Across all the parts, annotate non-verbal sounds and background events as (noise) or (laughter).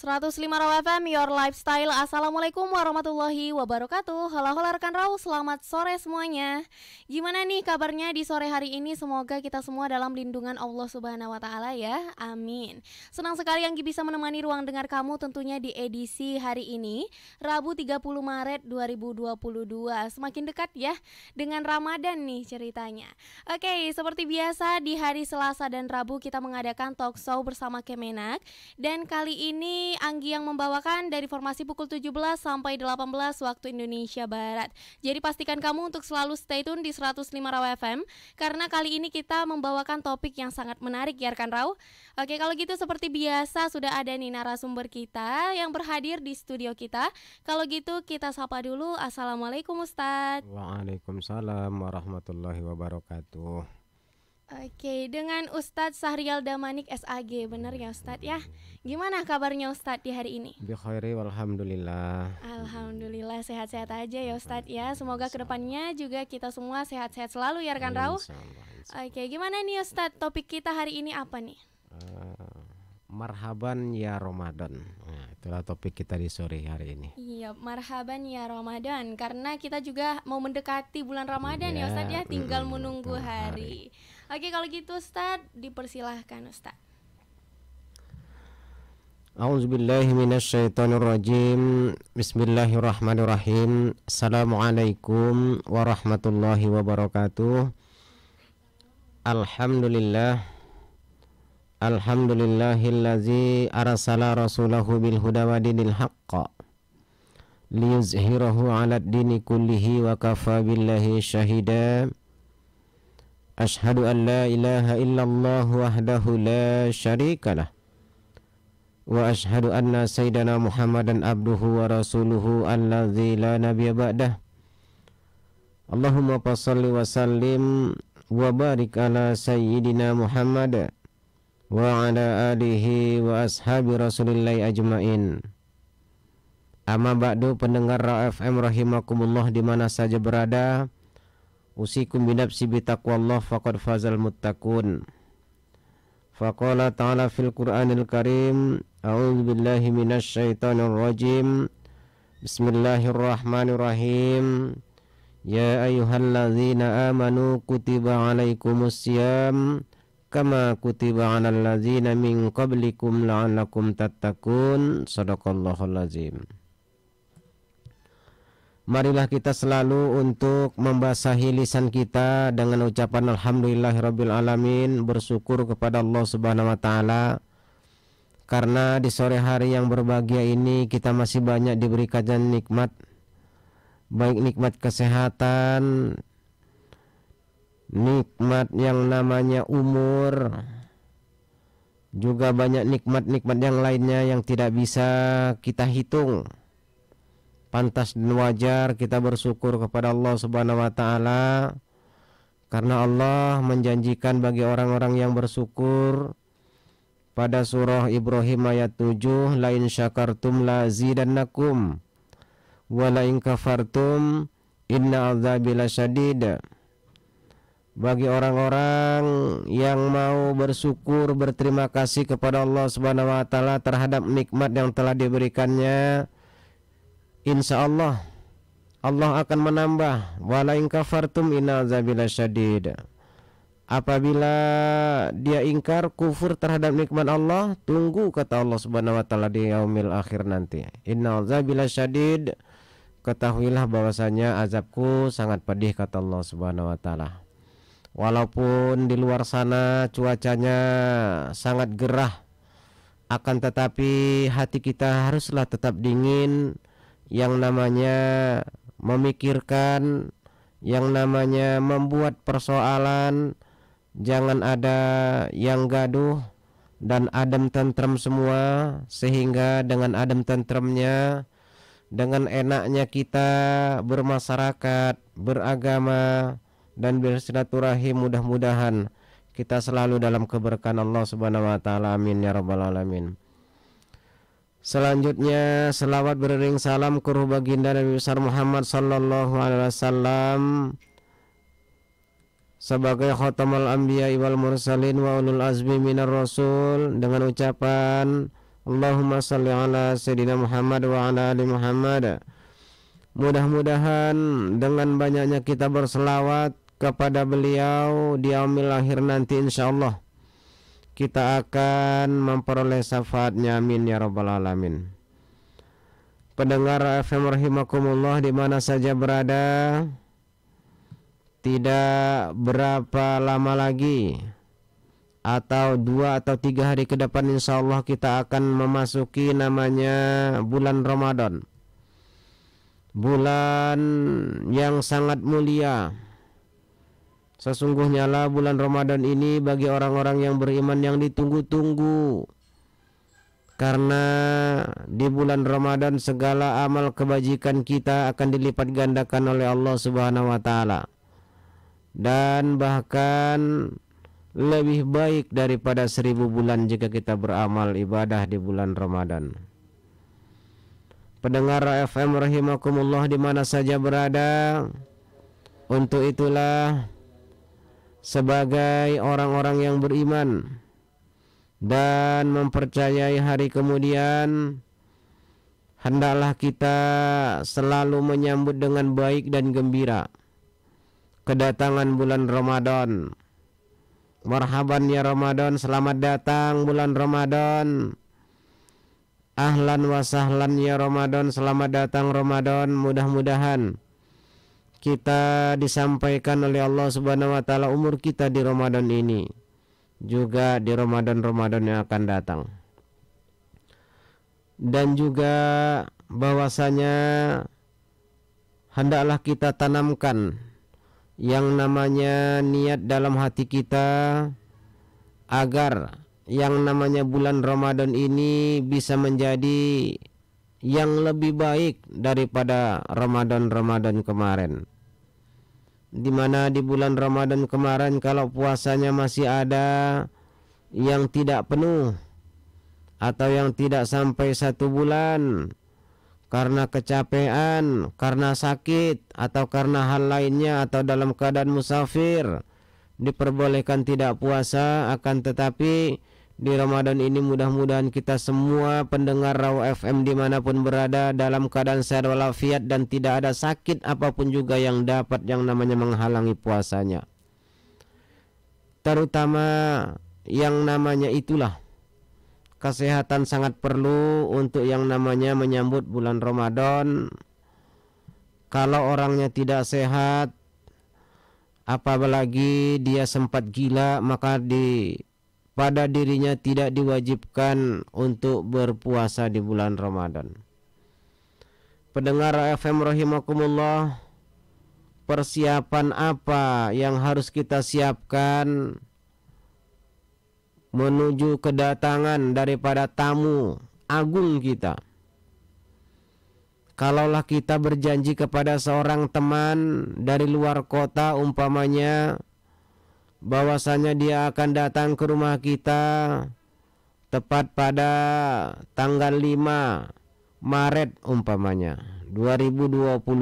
105 FM, Your Lifestyle Assalamualaikum warahmatullahi wabarakatuh Halo halo rekan Raw, selamat sore semuanya Gimana nih kabarnya di sore hari ini Semoga kita semua dalam lindungan Allah subhanahu wa ta'ala ya Amin Senang sekali yang bisa menemani ruang dengar kamu tentunya di edisi hari ini Rabu 30 Maret 2022 Semakin dekat ya dengan Ramadan nih ceritanya Oke, seperti biasa di hari Selasa dan Rabu kita mengadakan talk show bersama Kemenak Dan kali ini Anggi yang membawakan dari formasi pukul 17 sampai 18 waktu Indonesia Barat. Jadi pastikan kamu untuk selalu stay tune di 105 Raw FM karena kali ini kita membawakan topik yang sangat menarik ya rekan Rau. Oke, kalau gitu seperti biasa sudah ada nih narasumber kita yang berhadir di studio kita. Kalau gitu kita sapa dulu. Assalamualaikum Ustadz. Waalaikumsalam warahmatullahi wabarakatuh. Oke, dengan Ustadz Sahrial Damanik SAG, benar ya Ustadz ya? Gimana kabarnya Ustadz di hari ini? Bi khairi walhamdulillah Alhamdulillah, sehat-sehat aja ya Ustadz ya Semoga kedepannya juga kita semua sehat-sehat selalu ya rekan Rauh Oke, gimana nih Ustadz, topik kita hari ini apa nih? Uh, marhaban ya Ramadan nah, Itulah topik kita di sore hari ini Iya, marhaban ya Ramadan Karena kita juga mau mendekati bulan Ramadan ya, ya Ustadz ya Tinggal menunggu hari. hari. Oke kalau gitu Ustaz dipersilahkan Ustaz. أعوذ بالله من الشيطان الرجيم بسم الله الرحمن الرحيم السلام عليكم ورحمة الله وبركاته الحمد لله الحمد لله الذي أرسل رسوله بالهدى ودين Ashadu an la ilaha illallah wahdahu la sharika Wa ashadu anna sayyidana muhammadan abduhu wa rasuluhu alladhi la nabiya ba'dah Allahumma pasalli wa sallim wa barik ala sayyidina muhammad Wa ala alihi wa ashabi rasulillahi ajma'in Amma ba'du pendengar FM rahimakumullah di mana saja berada usikum binafsi bitaqwallah faqad fazal muttaqun faqala ta'ala fil qur'anil karim a'udzu billahi minasy syaithanir rajim bismillahirrahmanirrahim ya ayyuhalladzina amanu kutiba 'alaikumus siyam kama kutiba 'alal ladzina min qablikum la'allakum tattaqun sadaqallahul azim Marilah kita selalu untuk membasahi lisan kita dengan ucapan alhamdulillahirabbil alamin, bersyukur kepada Allah Subhanahu wa taala karena di sore hari yang berbahagia ini kita masih banyak diberikan nikmat baik nikmat kesehatan nikmat yang namanya umur juga banyak nikmat-nikmat yang lainnya yang tidak bisa kita hitung pantas dan wajar kita bersyukur kepada Allah Subhanahu wa taala karena Allah menjanjikan bagi orang-orang yang bersyukur pada surah Ibrahim ayat 7 la in syakartum la zidannakum wa la in kafartum inna azabi lasyadid bagi orang-orang yang mau bersyukur berterima kasih kepada Allah Subhanahu wa taala terhadap nikmat yang telah diberikannya Insya Allah Allah akan menambah walain kafartum inna azabila syadid apabila dia ingkar kufur terhadap nikmat Allah tunggu kata Allah Subhanahu wa taala di yaumil akhir nanti innal syadid ketahuilah bahwasanya azabku sangat pedih kata Allah Subhanahu wa taala walaupun di luar sana cuacanya sangat gerah akan tetapi hati kita haruslah tetap dingin yang namanya memikirkan, yang namanya membuat persoalan, jangan ada yang gaduh dan adem tentrem semua sehingga dengan adem tentremnya dengan enaknya kita bermasyarakat, beragama dan bersilaturahim mudah-mudahan kita selalu dalam keberkahan Allah Subhanahu wa taala amin ya rabbal alamin Selanjutnya selawat beriring salam kurhu baginda Nabi besar Muhammad sallallahu alaihi wasallam sebagai khatamul anbiya wal mursalin wa ulul azmi minar rasul dengan ucapan Allahumma salli ala sayyidina Muhammad wa ala ali Muhammad. Mudah-mudahan dengan banyaknya kita berselawat kepada beliau di akhir nanti insyaallah. Allah kita akan memperoleh syafaatnya amin ya rabbal alamin pendengar FM rahimakumullah di mana saja berada tidak berapa lama lagi atau dua atau tiga hari ke depan insya Allah kita akan memasuki namanya bulan Ramadan bulan yang sangat mulia Sesungguhnya lah bulan Ramadan ini bagi orang-orang yang beriman yang ditunggu-tunggu. Karena di bulan Ramadan segala amal kebajikan kita akan dilipat gandakan oleh Allah Subhanahu wa taala. Dan bahkan lebih baik daripada seribu bulan jika kita beramal ibadah di bulan Ramadan. Pendengar FM rahimakumullah di mana saja berada. Untuk itulah sebagai orang-orang yang beriman dan mempercayai hari kemudian hendaklah kita selalu menyambut dengan baik dan gembira kedatangan bulan Ramadan marhaban ya Ramadan selamat datang bulan Ramadan ahlan wa sahlan ya Ramadan selamat datang Ramadan mudah-mudahan kita disampaikan oleh Allah Subhanahu wa taala umur kita di Ramadan ini juga di Ramadan-Ramadan yang akan datang. Dan juga bahwasanya hendaklah kita tanamkan yang namanya niat dalam hati kita agar yang namanya bulan Ramadan ini bisa menjadi yang lebih baik daripada Ramadan-Ramadan kemarin di mana di bulan Ramadan kemarin kalau puasanya masih ada yang tidak penuh Atau yang tidak sampai satu bulan Karena kecapean, karena sakit Atau karena hal lainnya atau dalam keadaan musafir Diperbolehkan tidak puasa akan tetapi di Ramadan ini mudah-mudahan kita semua pendengar Raw FM dimanapun berada dalam keadaan sehat walafiat dan tidak ada sakit apapun juga yang dapat yang namanya menghalangi puasanya. Terutama yang namanya itulah kesehatan sangat perlu untuk yang namanya menyambut bulan Ramadan. Kalau orangnya tidak sehat apalagi dia sempat gila maka di pada dirinya tidak diwajibkan untuk berpuasa di bulan Ramadan. Pendengar FM rahimakumullah, persiapan apa yang harus kita siapkan menuju kedatangan daripada tamu agung kita? Kalaulah kita berjanji kepada seorang teman dari luar kota umpamanya bahwasanya dia akan datang ke rumah kita tepat pada tanggal 5 Maret umpamanya 2022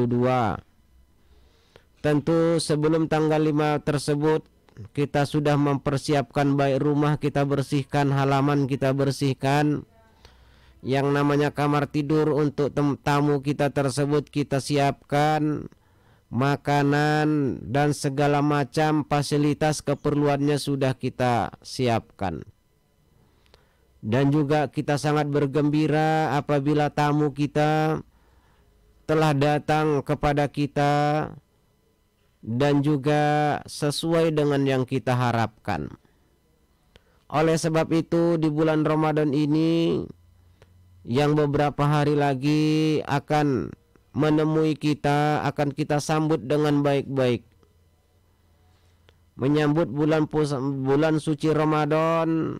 tentu sebelum tanggal 5 tersebut kita sudah mempersiapkan baik rumah kita bersihkan halaman kita bersihkan yang namanya kamar tidur untuk tamu kita tersebut kita siapkan makanan, dan segala macam fasilitas keperluannya sudah kita siapkan. Dan juga kita sangat bergembira apabila tamu kita telah datang kepada kita dan juga sesuai dengan yang kita harapkan. Oleh sebab itu di bulan Ramadan ini yang beberapa hari lagi akan menemui kita akan kita sambut dengan baik-baik. Menyambut bulan bulan suci Ramadan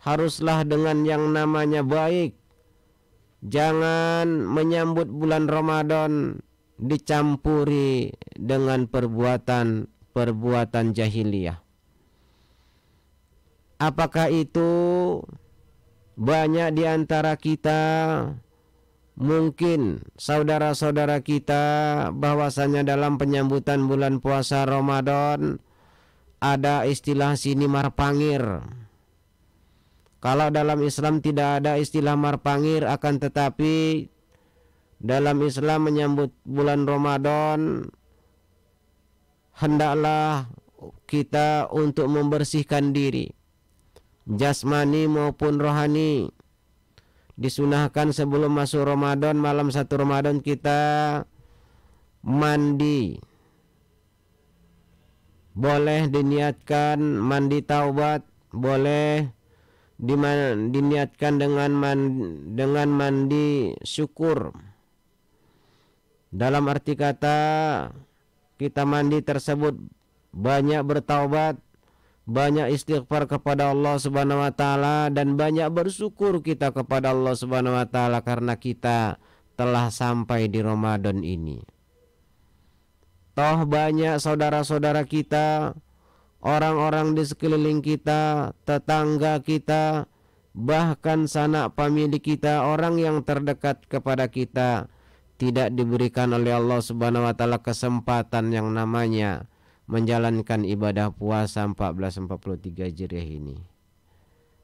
haruslah dengan yang namanya baik. Jangan menyambut bulan Ramadan dicampuri dengan perbuatan-perbuatan jahiliyah. Apakah itu banyak di antara kita mungkin saudara-saudara kita bahwasanya dalam penyambutan bulan puasa Ramadan ada istilah sini marpangir. Kalau dalam Islam tidak ada istilah marpangir akan tetapi dalam Islam menyambut bulan Ramadan hendaklah kita untuk membersihkan diri jasmani maupun rohani disunahkan sebelum masuk Ramadan malam satu Ramadan kita mandi boleh diniatkan mandi taubat boleh diniatkan dengan man, dengan mandi syukur. Dalam arti kata kita mandi tersebut banyak bertaubat, banyak istighfar kepada Allah Subhanahu wa taala dan banyak bersyukur kita kepada Allah Subhanahu wa taala karena kita telah sampai di Ramadan ini. Toh banyak saudara-saudara kita, orang-orang di sekeliling kita, tetangga kita, bahkan sanak famili kita, orang yang terdekat kepada kita tidak diberikan oleh Allah Subhanahu wa taala kesempatan yang namanya menjalankan ibadah puasa 1443 Hijriah ini.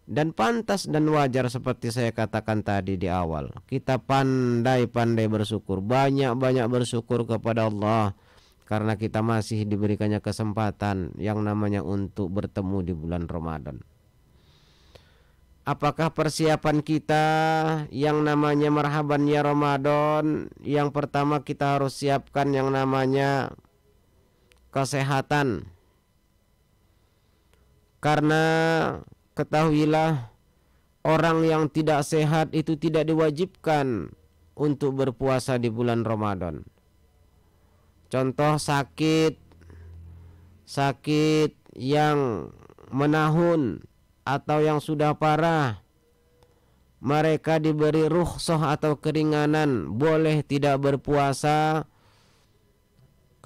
Dan pantas dan wajar seperti saya katakan tadi di awal, kita pandai-pandai bersyukur, banyak-banyak bersyukur kepada Allah karena kita masih diberikannya kesempatan yang namanya untuk bertemu di bulan Ramadan. Apakah persiapan kita yang namanya marhaban ya Ramadan Yang pertama kita harus siapkan yang namanya kesehatan karena ketahuilah orang yang tidak sehat itu tidak diwajibkan untuk berpuasa di bulan Ramadan. Contoh sakit sakit yang menahun atau yang sudah parah mereka diberi rukhsah atau keringanan boleh tidak berpuasa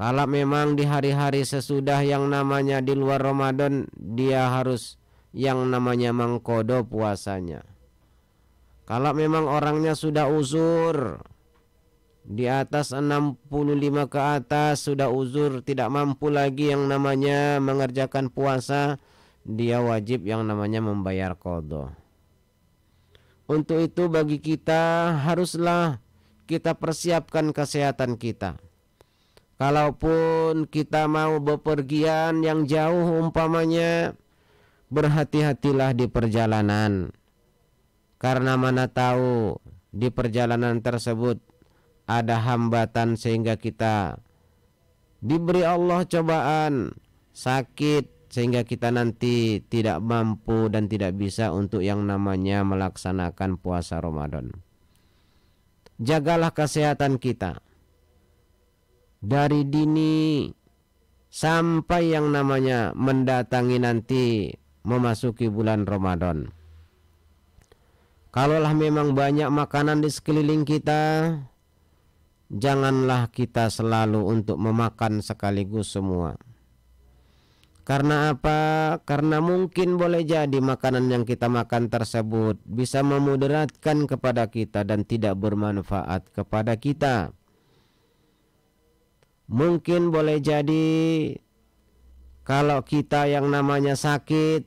kalau memang di hari-hari sesudah yang namanya di luar Ramadan dia harus yang namanya mengkodo puasanya. Kalau memang orangnya sudah uzur di atas 65 ke atas sudah uzur tidak mampu lagi yang namanya mengerjakan puasa dia wajib yang namanya membayar kodo. Untuk itu bagi kita haruslah kita persiapkan kesehatan kita. Kalaupun kita mau bepergian yang jauh umpamanya Berhati-hatilah di perjalanan Karena mana tahu di perjalanan tersebut Ada hambatan sehingga kita Diberi Allah cobaan Sakit sehingga kita nanti tidak mampu dan tidak bisa untuk yang namanya melaksanakan puasa Ramadan Jagalah kesehatan kita dari dini sampai yang namanya mendatangi nanti memasuki bulan Ramadan. Kalaulah memang banyak makanan di sekeliling kita, janganlah kita selalu untuk memakan sekaligus semua. Karena apa? Karena mungkin boleh jadi makanan yang kita makan tersebut bisa memudaratkan kepada kita dan tidak bermanfaat kepada kita. Mungkin boleh jadi kalau kita yang namanya sakit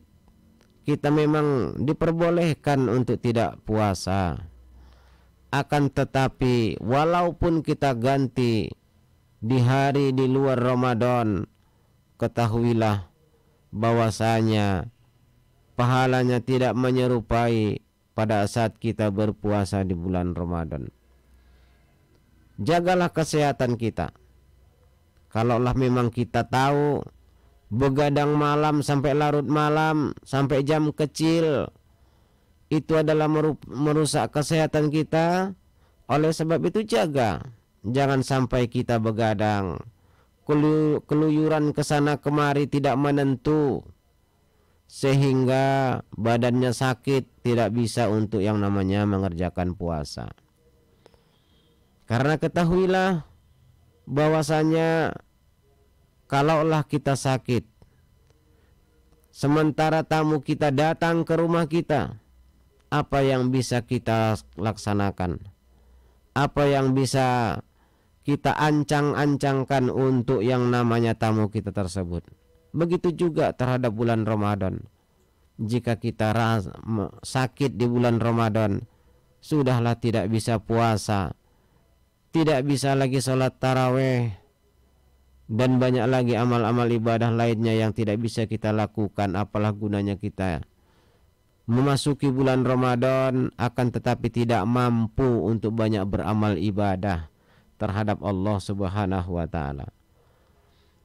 kita memang diperbolehkan untuk tidak puasa. Akan tetapi walaupun kita ganti di hari di luar Ramadan, ketahuilah bahwasanya pahalanya tidak menyerupai pada saat kita berpuasa di bulan Ramadan. Jagalah kesehatan kita. Kalaulah memang kita tahu begadang malam sampai larut malam sampai jam kecil itu adalah merusak kesehatan kita. Oleh sebab itu jaga, jangan sampai kita begadang. Keluyuran kesana kemari tidak menentu sehingga badannya sakit tidak bisa untuk yang namanya mengerjakan puasa. Karena ketahuilah bahwasanya kalaulah kita sakit sementara tamu kita datang ke rumah kita apa yang bisa kita laksanakan apa yang bisa kita ancang-ancangkan untuk yang namanya tamu kita tersebut begitu juga terhadap bulan Ramadan jika kita sakit di bulan Ramadan sudahlah tidak bisa puasa tidak bisa lagi sholat taraweh dan banyak lagi amal-amal ibadah lainnya yang tidak bisa kita lakukan apalah gunanya kita memasuki bulan Ramadan akan tetapi tidak mampu untuk banyak beramal ibadah terhadap Allah Subhanahu wa taala.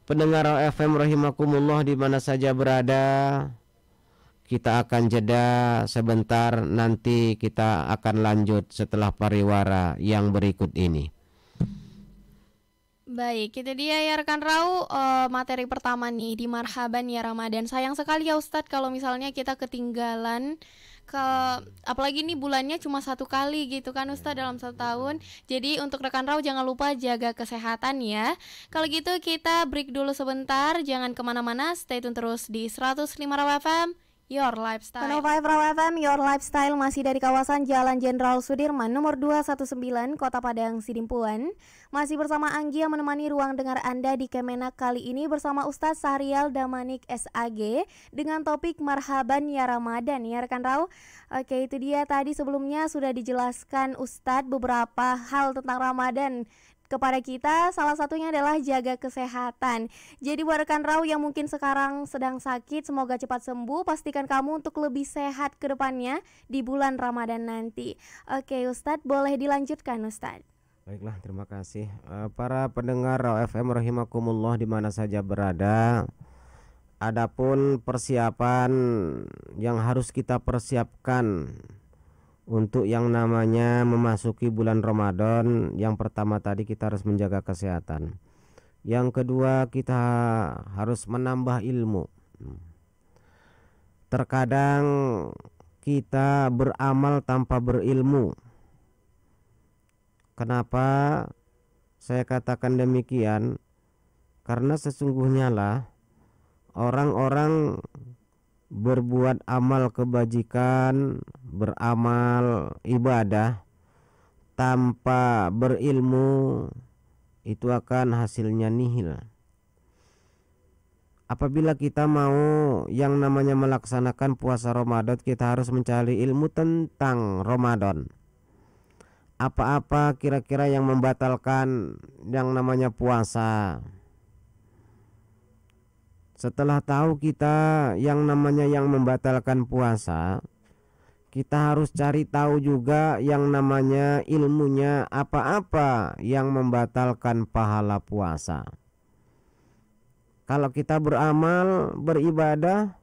Pendengar FM rahimakumullah di mana saja berada kita akan jeda sebentar nanti kita akan lanjut setelah pariwara yang berikut ini. Baik, itu dia ya rekan Rau uh, materi pertama nih di Marhaban ya Ramadan. Sayang sekali ya Ustadz kalau misalnya kita ketinggalan ke apalagi ini bulannya cuma satu kali gitu kan Ustadz dalam satu tahun. Jadi untuk rekan Rau jangan lupa jaga kesehatan ya. Kalau gitu kita break dulu sebentar, jangan kemana-mana, stay tune terus di 105 Rau FM Your Lifestyle. Mano FM, Your Lifestyle masih dari kawasan Jalan Jenderal Sudirman nomor 219 Kota Padang Sidimpuan. Masih bersama Anggi yang menemani ruang dengar Anda di Kemenak kali ini bersama Ustaz Sahrial Damanik SAG dengan topik Marhaban ya Ramadan ya rekan Rau. Oke itu dia tadi sebelumnya sudah dijelaskan Ustaz beberapa hal tentang Ramadan kepada kita salah satunya adalah jaga kesehatan. Jadi buat rekan Rau yang mungkin sekarang sedang sakit semoga cepat sembuh. Pastikan kamu untuk lebih sehat ke depannya di bulan Ramadan nanti. Oke Ustadz boleh dilanjutkan Ustadz. Baiklah, terima kasih eh, para pendengar Rau FM rahimakumullah di mana saja berada. Adapun persiapan yang harus kita persiapkan untuk yang namanya memasuki bulan Ramadan yang pertama tadi kita harus menjaga kesehatan yang kedua kita harus menambah ilmu terkadang kita beramal tanpa berilmu kenapa saya katakan demikian karena sesungguhnya lah orang-orang berbuat amal kebajikan, beramal ibadah tanpa berilmu itu akan hasilnya nihil. Apabila kita mau yang namanya melaksanakan puasa Ramadan, kita harus mencari ilmu tentang Ramadan. Apa-apa kira-kira yang membatalkan yang namanya puasa? Setelah tahu kita yang namanya yang membatalkan puasa, kita harus cari tahu juga yang namanya ilmunya apa-apa yang membatalkan pahala puasa. Kalau kita beramal, beribadah,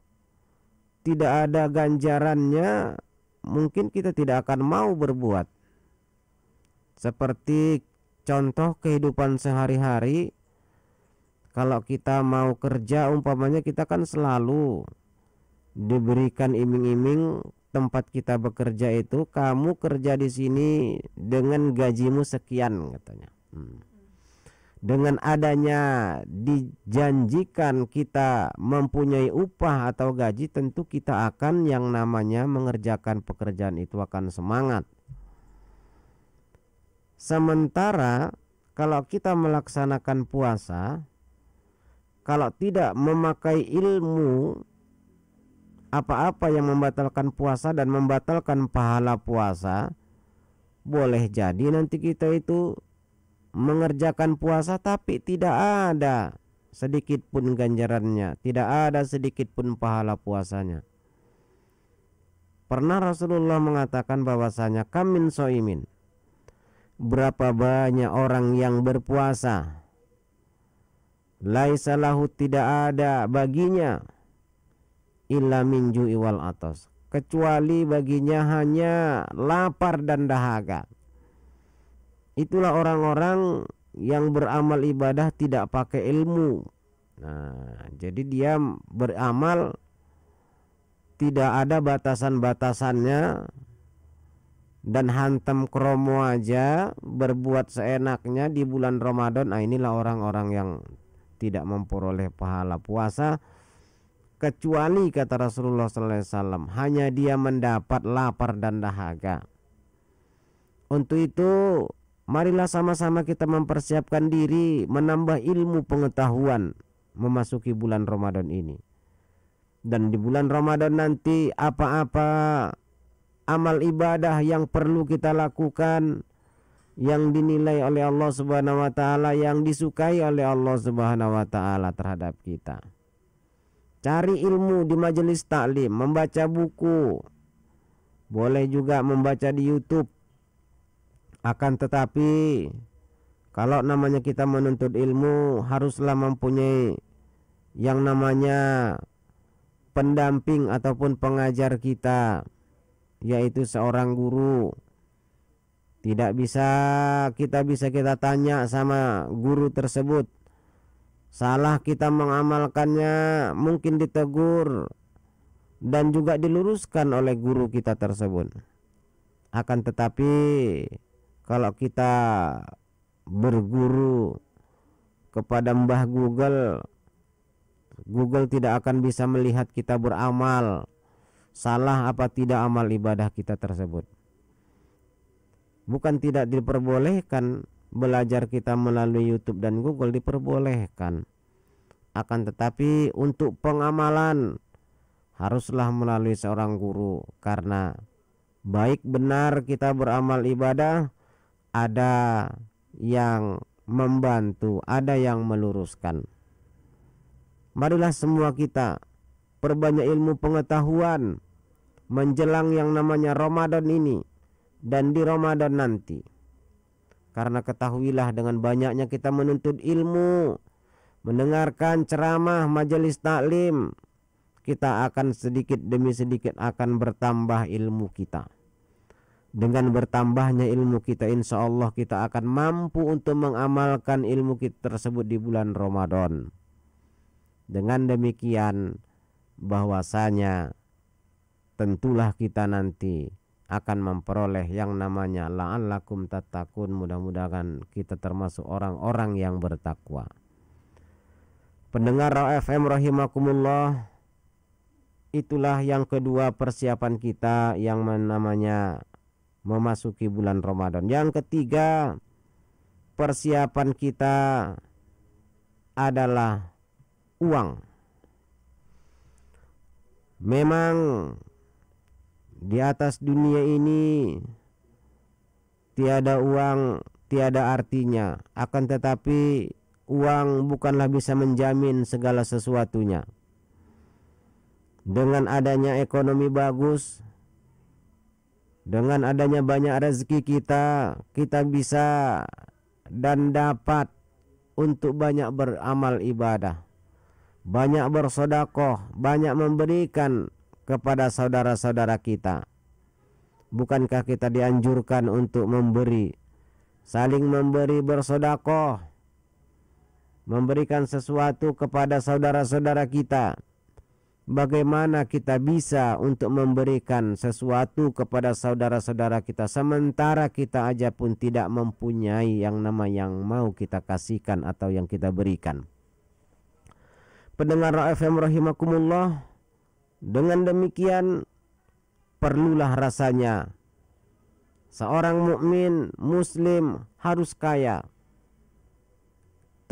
tidak ada ganjarannya, mungkin kita tidak akan mau berbuat. Seperti contoh kehidupan sehari-hari, kalau kita mau kerja umpamanya kita kan selalu diberikan iming-iming tempat kita bekerja itu kamu kerja di sini dengan gajimu sekian katanya hmm. dengan adanya dijanjikan kita mempunyai upah atau gaji tentu kita akan yang namanya mengerjakan pekerjaan itu akan semangat sementara kalau kita melaksanakan puasa kalau tidak memakai ilmu apa-apa yang membatalkan puasa dan membatalkan pahala puasa boleh jadi nanti kita itu mengerjakan puasa tapi tidak ada sedikit pun ganjarannya, tidak ada sedikit pun pahala puasanya. Pernah Rasulullah mengatakan bahwasanya kamin soimin. Berapa banyak orang yang berpuasa laisalahu tidak ada baginya illa min wal atas kecuali baginya hanya lapar dan dahaga itulah orang-orang yang beramal ibadah tidak pakai ilmu nah jadi dia beramal tidak ada batasan-batasannya dan hantam kromo aja berbuat seenaknya di bulan Ramadan nah inilah orang-orang yang tidak memperoleh pahala puasa kecuali kata Rasulullah Sallallahu Alaihi Wasallam hanya dia mendapat lapar dan dahaga. Untuk itu marilah sama-sama kita mempersiapkan diri menambah ilmu pengetahuan memasuki bulan Ramadan ini. Dan di bulan Ramadan nanti apa-apa amal ibadah yang perlu kita lakukan yang dinilai oleh Allah Subhanahu wa taala yang disukai oleh Allah Subhanahu wa taala terhadap kita. Cari ilmu di majelis taklim, membaca buku. Boleh juga membaca di YouTube. Akan tetapi kalau namanya kita menuntut ilmu haruslah mempunyai yang namanya pendamping ataupun pengajar kita yaitu seorang guru tidak bisa kita bisa kita tanya sama guru tersebut salah kita mengamalkannya mungkin ditegur dan juga diluruskan oleh guru kita tersebut akan tetapi kalau kita berguru kepada Mbah Google Google tidak akan bisa melihat kita beramal salah apa tidak amal ibadah kita tersebut bukan tidak diperbolehkan belajar kita melalui YouTube dan Google diperbolehkan akan tetapi untuk pengamalan haruslah melalui seorang guru karena baik benar kita beramal ibadah ada yang membantu, ada yang meluruskan. Marilah semua kita perbanyak ilmu pengetahuan menjelang yang namanya Ramadan ini dan di Ramadan nanti. Karena ketahuilah dengan banyaknya kita menuntut ilmu, mendengarkan ceramah majelis taklim, kita akan sedikit demi sedikit akan bertambah ilmu kita. Dengan bertambahnya ilmu kita insya Allah kita akan mampu untuk mengamalkan ilmu kita tersebut di bulan Ramadan. Dengan demikian bahwasanya tentulah kita nanti akan memperoleh yang namanya la'allakum tatakun mudah-mudahan kita termasuk orang-orang yang bertakwa pendengar FM rahimakumullah itulah yang kedua persiapan kita yang namanya memasuki bulan Ramadan yang ketiga persiapan kita adalah uang memang di atas dunia ini tiada uang, tiada artinya. Akan tetapi uang bukanlah bisa menjamin segala sesuatunya. Dengan adanya ekonomi bagus, dengan adanya banyak rezeki kita, kita bisa dan dapat untuk banyak beramal ibadah, banyak bersodakoh, banyak memberikan kepada saudara-saudara kita. Bukankah kita dianjurkan untuk memberi, saling memberi bersodakoh, memberikan sesuatu kepada saudara-saudara kita? Bagaimana kita bisa untuk memberikan sesuatu kepada saudara-saudara kita sementara kita aja pun tidak mempunyai yang nama yang mau kita kasihkan atau yang kita berikan? Pendengar FM rahimakumullah, dengan demikian perlulah rasanya seorang mukmin muslim harus kaya.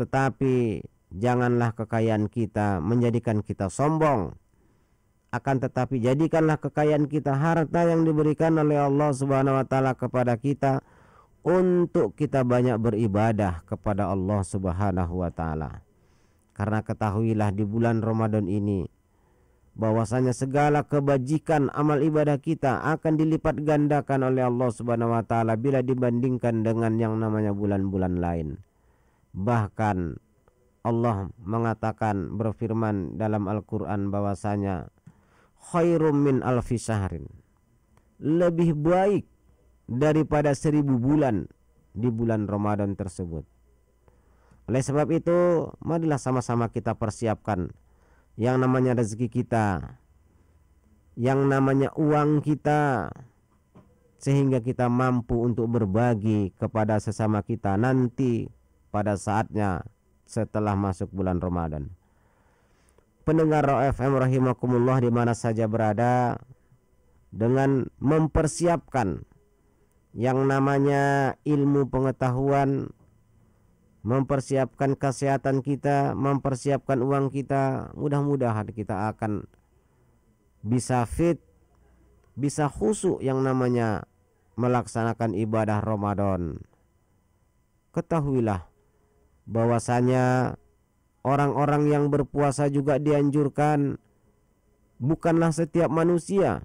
Tetapi janganlah kekayaan kita menjadikan kita sombong. Akan tetapi jadikanlah kekayaan kita harta yang diberikan oleh Allah Subhanahu wa taala kepada kita untuk kita banyak beribadah kepada Allah Subhanahu wa taala. Karena ketahuilah di bulan Ramadan ini bahwasanya segala kebajikan amal ibadah kita akan dilipat gandakan oleh Allah Subhanahu wa taala bila dibandingkan dengan yang namanya bulan-bulan lain. Bahkan Allah mengatakan berfirman dalam Al-Qur'an bahwasanya khairum min alfi syahrin. Lebih baik daripada seribu bulan di bulan Ramadan tersebut. Oleh sebab itu, marilah sama-sama kita persiapkan yang namanya rezeki kita, yang namanya uang kita, sehingga kita mampu untuk berbagi kepada sesama kita nanti pada saatnya setelah masuk bulan Ramadan. Pendengar FM rahimakumullah di mana saja berada dengan mempersiapkan yang namanya ilmu pengetahuan mempersiapkan kesehatan kita, mempersiapkan uang kita. Mudah-mudahan kita akan bisa fit, bisa khusyuk yang namanya melaksanakan ibadah Ramadan. Ketahuilah bahwasanya orang-orang yang berpuasa juga dianjurkan bukanlah setiap manusia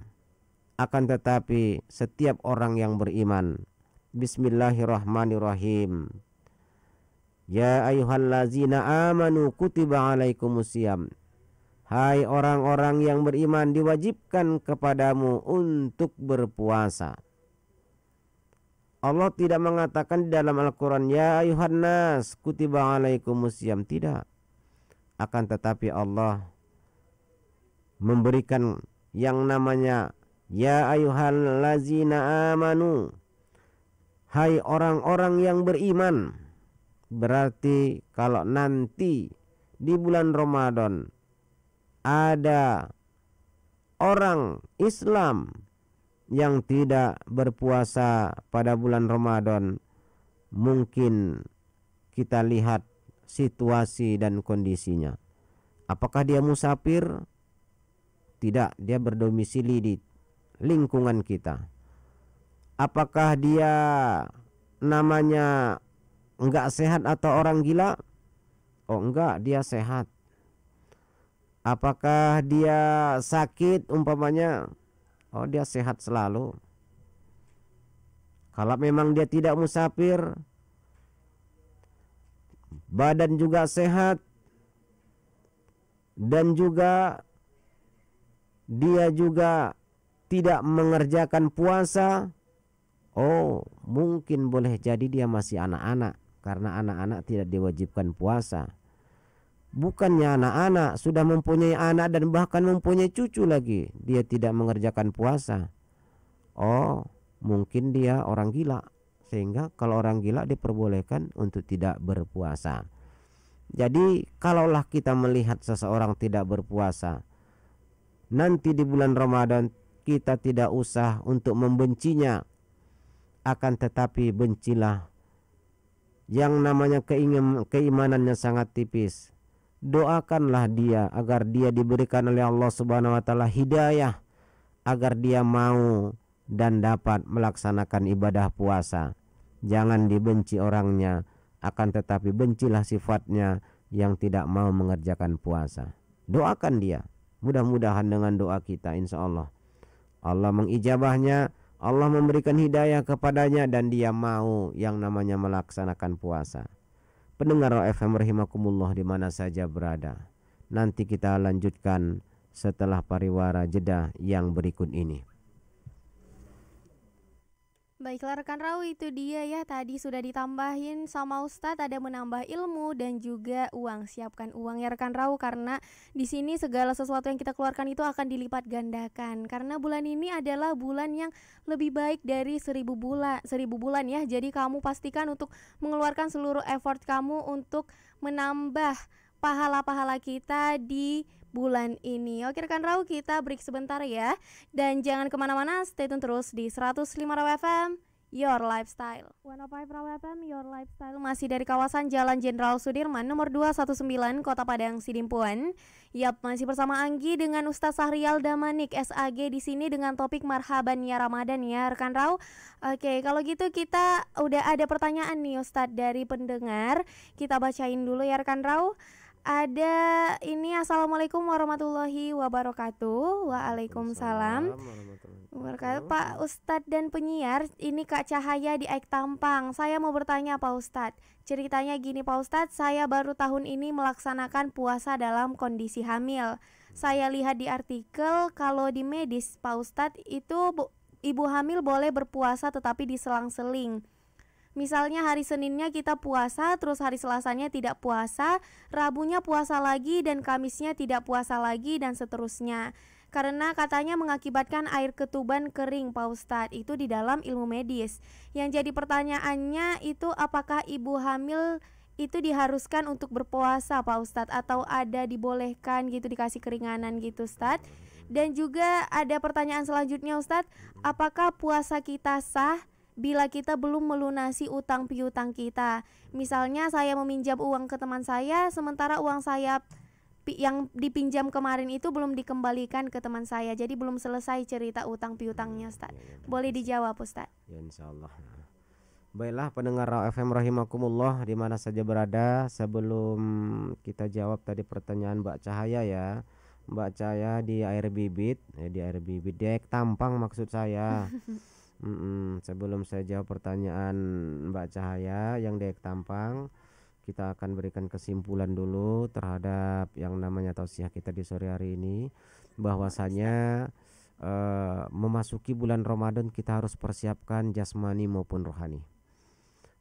akan tetapi setiap orang yang beriman. Bismillahirrahmanirrahim. Ya Lazina amanu kutiba alaikumusiyam. Hai orang-orang yang beriman diwajibkan kepadamu untuk berpuasa. Allah tidak mengatakan di dalam Al-Quran Ya ayuhan nas kutiba alaikumusiyam Tidak Akan tetapi Allah Memberikan yang namanya Ya ayuhan lazina amanu Hai orang-orang yang beriman Berarti kalau nanti di bulan Ramadan ada orang Islam yang tidak berpuasa pada bulan Ramadan mungkin kita lihat situasi dan kondisinya apakah dia musafir tidak dia berdomisili di lingkungan kita apakah dia namanya enggak sehat atau orang gila? Oh enggak, dia sehat. Apakah dia sakit umpamanya? Oh dia sehat selalu. Kalau memang dia tidak musafir, badan juga sehat dan juga dia juga tidak mengerjakan puasa. Oh, mungkin boleh jadi dia masih anak-anak karena anak-anak tidak diwajibkan puasa. Bukannya anak-anak sudah mempunyai anak dan bahkan mempunyai cucu lagi, dia tidak mengerjakan puasa. Oh, mungkin dia orang gila. Sehingga kalau orang gila diperbolehkan untuk tidak berpuasa. Jadi, kalaulah kita melihat seseorang tidak berpuasa, nanti di bulan Ramadan kita tidak usah untuk membencinya, akan tetapi bencilah yang namanya keingin, keimanannya sangat tipis. Doakanlah dia agar dia diberikan oleh Allah Subhanahu wa taala hidayah agar dia mau dan dapat melaksanakan ibadah puasa. Jangan dibenci orangnya, akan tetapi bencilah sifatnya yang tidak mau mengerjakan puasa. Doakan dia. Mudah-mudahan dengan doa kita insya Allah. Allah mengijabahnya Allah memberikan hidayah kepadanya dan dia mau yang namanya melaksanakan puasa. Pendengar FM rahimakumullah di mana saja berada. Nanti kita lanjutkan setelah pariwara jeda yang berikut ini. Baiklah rekan Rau itu dia ya tadi sudah ditambahin sama Ustadz ada menambah ilmu dan juga uang siapkan uang ya rekan Rau karena di sini segala sesuatu yang kita keluarkan itu akan dilipat gandakan karena bulan ini adalah bulan yang lebih baik dari seribu bulan seribu bulan ya jadi kamu pastikan untuk mengeluarkan seluruh effort kamu untuk menambah pahala-pahala kita di bulan ini. Oke rekan Rau, kita break sebentar ya. Dan jangan kemana-mana, stay tune terus di 105 Rau FM. Your Lifestyle 105 Raw FM Your Lifestyle Masih dari kawasan Jalan Jenderal Sudirman Nomor 219 Kota Padang Sidimpuan Yap, masih bersama Anggi dengan Ustaz Sahrial Damanik SAG di sini dengan topik Marhaban ya Ramadan ya rekan Rau Oke, kalau gitu kita udah ada pertanyaan nih Ustaz dari pendengar Kita bacain dulu ya rekan Rau ada ini Assalamualaikum warahmatullahi wabarakatuh. Waalaikumsalam. Wabarakatuh. Pak Ustadz dan penyiar, ini Kak Cahaya di Aik Tampang. Saya mau bertanya Pak Ustadz. Ceritanya gini Pak Ustadz, saya baru tahun ini melaksanakan puasa dalam kondisi hamil. Saya lihat di artikel kalau di medis Pak Ustadz itu bu, ibu hamil boleh berpuasa tetapi diselang-seling Misalnya hari Seninnya kita puasa, terus hari Selasanya tidak puasa, Rabunya puasa lagi dan Kamisnya tidak puasa lagi dan seterusnya. Karena katanya mengakibatkan air ketuban kering Pak Ustadz Itu di dalam ilmu medis Yang jadi pertanyaannya itu apakah ibu hamil itu diharuskan untuk berpuasa Pak Ustadz Atau ada dibolehkan gitu dikasih keringanan gitu Ustadz Dan juga ada pertanyaan selanjutnya Ustadz Apakah puasa kita sah? bila kita belum melunasi utang piutang kita. Misalnya saya meminjam uang ke teman saya sementara uang saya yang dipinjam kemarin itu belum dikembalikan ke teman saya. Jadi belum selesai cerita utang piutangnya, hmm, Ustaz. Iya, iya. Boleh dijawab, Ustaz? Ya insya Allah. Baiklah pendengar FM rahimakumullah di mana saja berada sebelum kita jawab tadi pertanyaan Mbak Cahaya ya. Mbak Cahaya di air bibit, ya di air bibit dek tampang maksud saya. (laughs) Mm-mm. Sebelum saya jawab pertanyaan Mbak Cahaya yang dek tampang, kita akan berikan kesimpulan dulu terhadap yang namanya tausiah kita di sore hari ini, bahwasanya uh, memasuki bulan Ramadan kita harus persiapkan jasmani maupun rohani.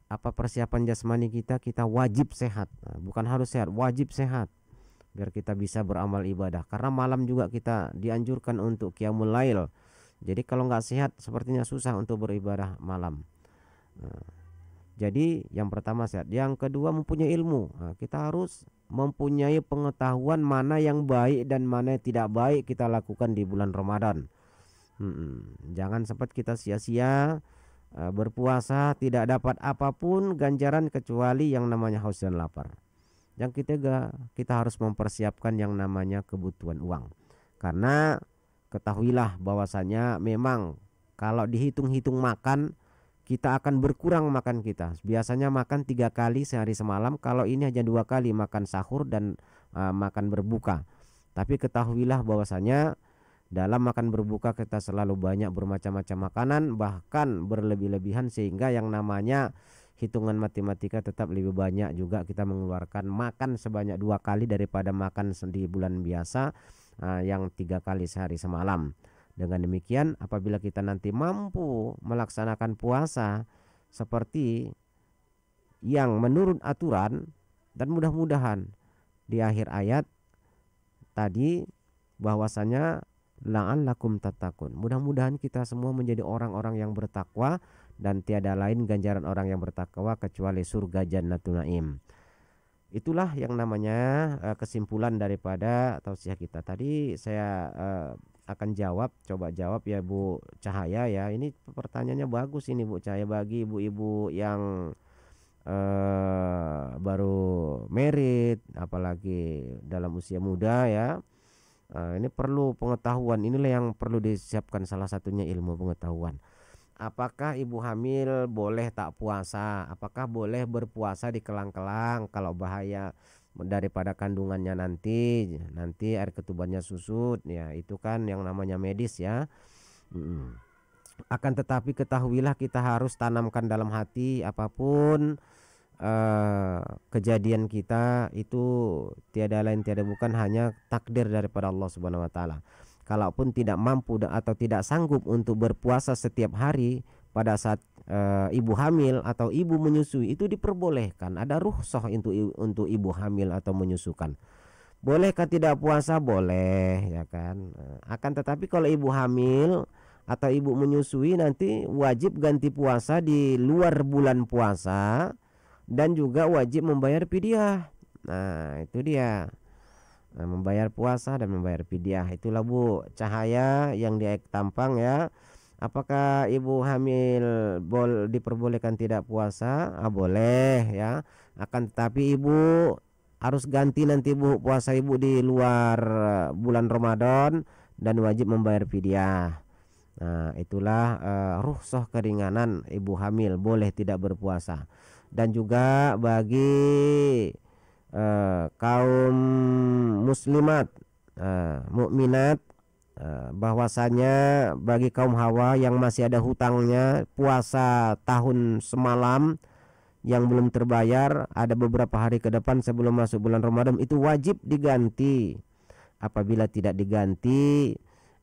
Apa persiapan jasmani kita? Kita wajib sehat, nah, bukan harus sehat, wajib sehat biar kita bisa beramal ibadah. Karena malam juga kita dianjurkan untuk kiamulail. lail jadi kalau nggak sehat sepertinya susah untuk beribadah malam. Nah, jadi yang pertama sehat, yang kedua mempunyai ilmu. Nah, kita harus mempunyai pengetahuan mana yang baik dan mana yang tidak baik kita lakukan di bulan Ramadan. Hmm, jangan sempat kita sia-sia eh, berpuasa tidak dapat apapun ganjaran kecuali yang namanya haus dan lapar. Yang ketiga, kita harus mempersiapkan yang namanya kebutuhan uang. Karena ketahuilah bahwasanya memang kalau dihitung-hitung makan kita akan berkurang makan kita. Biasanya makan tiga kali sehari semalam. Kalau ini hanya dua kali makan sahur dan uh, makan berbuka. Tapi ketahuilah bahwasanya dalam makan berbuka kita selalu banyak bermacam-macam makanan, bahkan berlebih-lebihan sehingga yang namanya hitungan matematika tetap lebih banyak juga kita mengeluarkan makan sebanyak dua kali daripada makan di bulan biasa Eh, yang tiga kali sehari semalam. Dengan demikian, apabila kita nanti mampu melaksanakan puasa seperti yang menurut aturan dan mudah-mudahan di akhir ayat tadi bahwasanya lakum tatakun. Mudah-mudahan kita semua menjadi orang-orang yang bertakwa dan tiada lain ganjaran orang yang bertakwa kecuali surga jannatul naim. Itulah yang namanya uh, kesimpulan daripada tausiah kita. Tadi saya uh, akan jawab, coba jawab ya Bu Cahaya ya. Ini pertanyaannya bagus ini Bu Cahaya bagi ibu-ibu yang uh, baru merit apalagi dalam usia muda ya. Uh, ini perlu pengetahuan, inilah yang perlu disiapkan salah satunya ilmu pengetahuan. Apakah ibu hamil boleh tak puasa? Apakah boleh berpuasa di kelang-kelang kalau bahaya daripada kandungannya nanti? Nanti air ketubannya susut ya, itu kan yang namanya medis ya. Hmm. Akan tetapi ketahuilah kita harus tanamkan dalam hati apapun eh, kejadian kita itu tiada lain tiada bukan hanya takdir daripada Allah Subhanahu wa taala kalaupun tidak mampu atau tidak sanggup untuk berpuasa setiap hari pada saat e, ibu hamil atau ibu menyusui itu diperbolehkan ada ruhsah untuk untuk ibu hamil atau menyusukan bolehkah tidak puasa boleh ya kan eh, akan tetapi kalau ibu hamil atau ibu menyusui nanti wajib ganti puasa di luar bulan puasa dan juga wajib membayar fidyah nah itu dia Nah, membayar puasa dan membayar fidyah itulah Bu cahaya yang dia tampang ya apakah ibu hamil bol diperbolehkan tidak puasa ah, boleh ya akan tetapi ibu harus ganti nanti bu puasa ibu di luar eh, bulan Ramadan dan wajib membayar fidyah Nah, itulah uh, eh, ruhsoh keringanan ibu hamil boleh tidak berpuasa. Dan juga bagi Eh, kaum muslimat uh, mukminat eh, bahwasanya bagi kaum hawa yang masih ada hutangnya puasa tahun semalam yang belum terbayar ada beberapa hari ke depan sebelum masuk bulan Ramadan itu wajib diganti apabila tidak diganti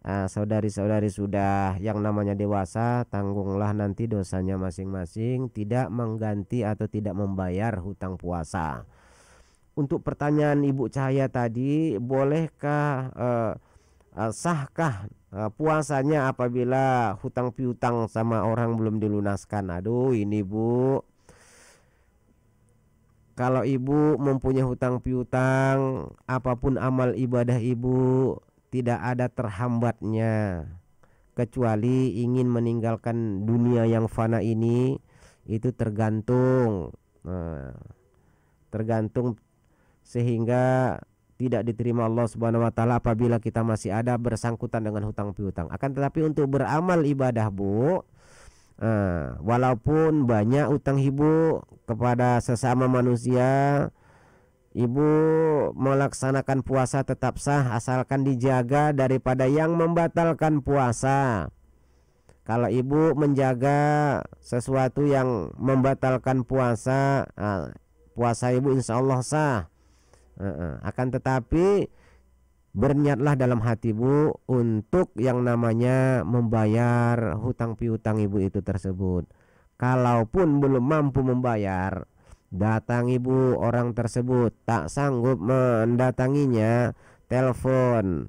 saudari-saudari sudah yang namanya dewasa tanggunglah nanti dosanya masing-masing tidak mengganti atau tidak membayar hutang puasa untuk pertanyaan Ibu Cahaya tadi, bolehkah eh, eh, sahkah eh, puasanya apabila hutang piutang sama orang belum dilunaskan? Aduh, ini Bu. Kalau ibu mempunyai hutang piutang, apapun amal ibadah ibu tidak ada terhambatnya kecuali ingin meninggalkan dunia yang fana ini itu tergantung nah, tergantung sehingga tidak diterima Allah Subhanahu wa taala apabila kita masih ada bersangkutan dengan hutang piutang. Akan tetapi untuk beramal ibadah, Bu, Uh, walaupun banyak utang ibu kepada sesama manusia, ibu melaksanakan puasa tetap sah asalkan dijaga daripada yang membatalkan puasa. Kalau ibu menjaga sesuatu yang membatalkan puasa, eh, puasa ibu insya Allah sah akan tetapi berniatlah dalam hati Bu untuk yang namanya membayar hutang piutang Ibu itu tersebut. Kalaupun belum mampu membayar, datang Ibu orang tersebut tak sanggup mendatanginya, telepon.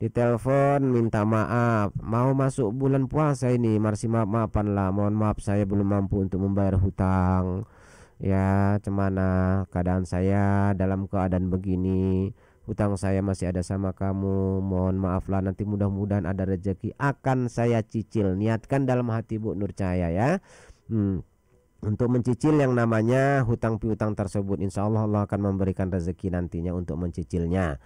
Di telepon minta maaf, mau masuk bulan puasa ini, masih maaf-maafan lah. Mohon maaf saya belum mampu untuk membayar hutang ya cemana ah, keadaan saya dalam keadaan begini hutang saya masih ada sama kamu mohon maaflah nanti mudah-mudahan ada rezeki akan saya cicil niatkan dalam hati Bu Nur Cahaya ya hmm. untuk mencicil yang namanya hutang piutang tersebut insya Allah Allah akan memberikan rezeki nantinya untuk mencicilnya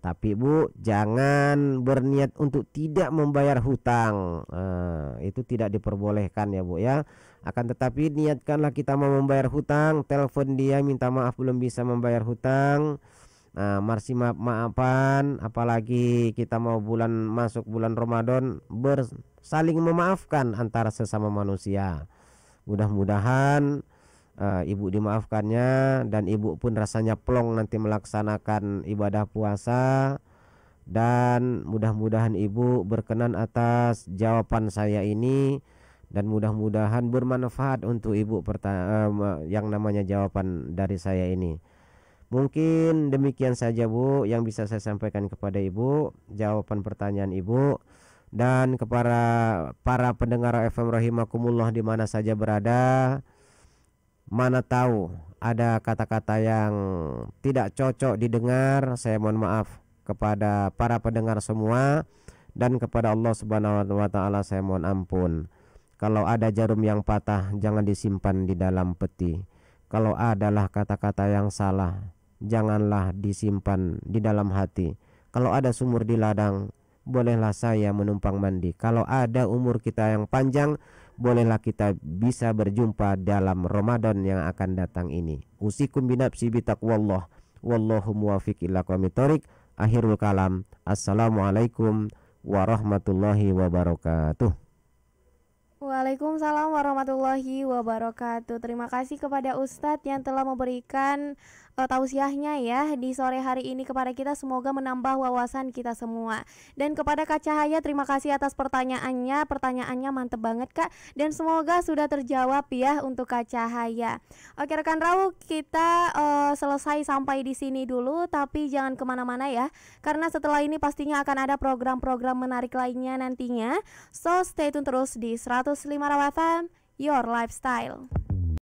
tapi Bu, jangan berniat untuk tidak membayar hutang. Nah, itu tidak diperbolehkan ya Bu ya. Akan tetapi niatkanlah kita mau membayar hutang, telepon dia minta maaf belum bisa membayar hutang. Nah, eh, marsi maaf maafan apalagi kita mau bulan masuk bulan Ramadan bersaling memaafkan antara sesama manusia. Mudah-mudahan Eh, ibu dimaafkannya dan ibu pun rasanya plong nanti melaksanakan ibadah puasa dan mudah-mudahan ibu berkenan atas jawaban saya ini dan mudah-mudahan bermanfaat untuk ibu yang namanya jawaban dari saya ini. Mungkin demikian saja Bu yang bisa saya sampaikan kepada Ibu, jawaban pertanyaan Ibu dan kepada para pendengar FM rahimakumullah di mana saja berada mana tahu ada kata-kata yang tidak cocok didengar, saya mohon maaf kepada para pendengar semua dan kepada Allah Subhanahu wa taala saya mohon ampun. Kalau ada jarum yang patah jangan disimpan di dalam peti. Kalau adalah kata-kata yang salah janganlah disimpan di dalam hati. Kalau ada sumur di ladang bolehlah saya menumpang mandi. Kalau ada umur kita yang panjang bolehlah kita bisa berjumpa dalam Ramadan yang akan datang ini. Usikum binafsi bitaqwallah. Wallahu muwafiq ila qawmitorik. Akhirul kalam. Assalamualaikum warahmatullahi wabarakatuh. Waalaikumsalam warahmatullahi wabarakatuh. Terima kasih kepada Ustadz yang telah memberikan uh, eh, tausiahnya ya di sore hari ini kepada kita semoga menambah wawasan kita semua. Dan kepada Kak Cahaya terima kasih atas pertanyaannya. Pertanyaannya mantep banget Kak dan semoga sudah terjawab ya untuk Kak Cahaya. Oke rekan Rau kita uh, selesai sampai di sini dulu tapi jangan kemana-mana ya karena setelah ini pastinya akan ada program-program menarik lainnya nantinya. So stay tune terus di 105 Raw FM Your Lifestyle.